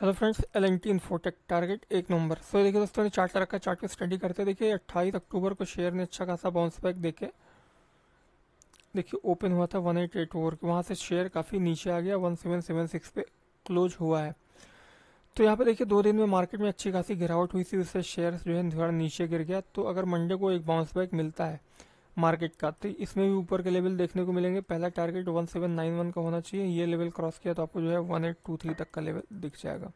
hello friends L N T Infotech target एक number so देखिए दोस्तों ने चार्ट रखा चार्ट पे स्टडी करते देखिए 28 अक्टूबर को शेयर ने अच्छा खासा बाउंस बैक देखे देखिए ओपन हुआ था वन एट एट के वहाँ से शेयर काफ़ी नीचे आ गया 1776 पे क्लोज हुआ है तो यहाँ पे देखिए दो दिन में मार्केट में अच्छी खासी गिरावट हुई थी उससे शेयर जो है थोड़ा नीचे गिर गया तो अगर मंडे को एक बाउंस बैक मिलता है मार्केट का तो इसमें भी ऊपर के लेवल देखने को मिलेंगे पहला टारगेट 1791 का होना चाहिए ये लेवल क्रॉस किया तो आपको जो है 1823 तक का लेवल दिख जाएगा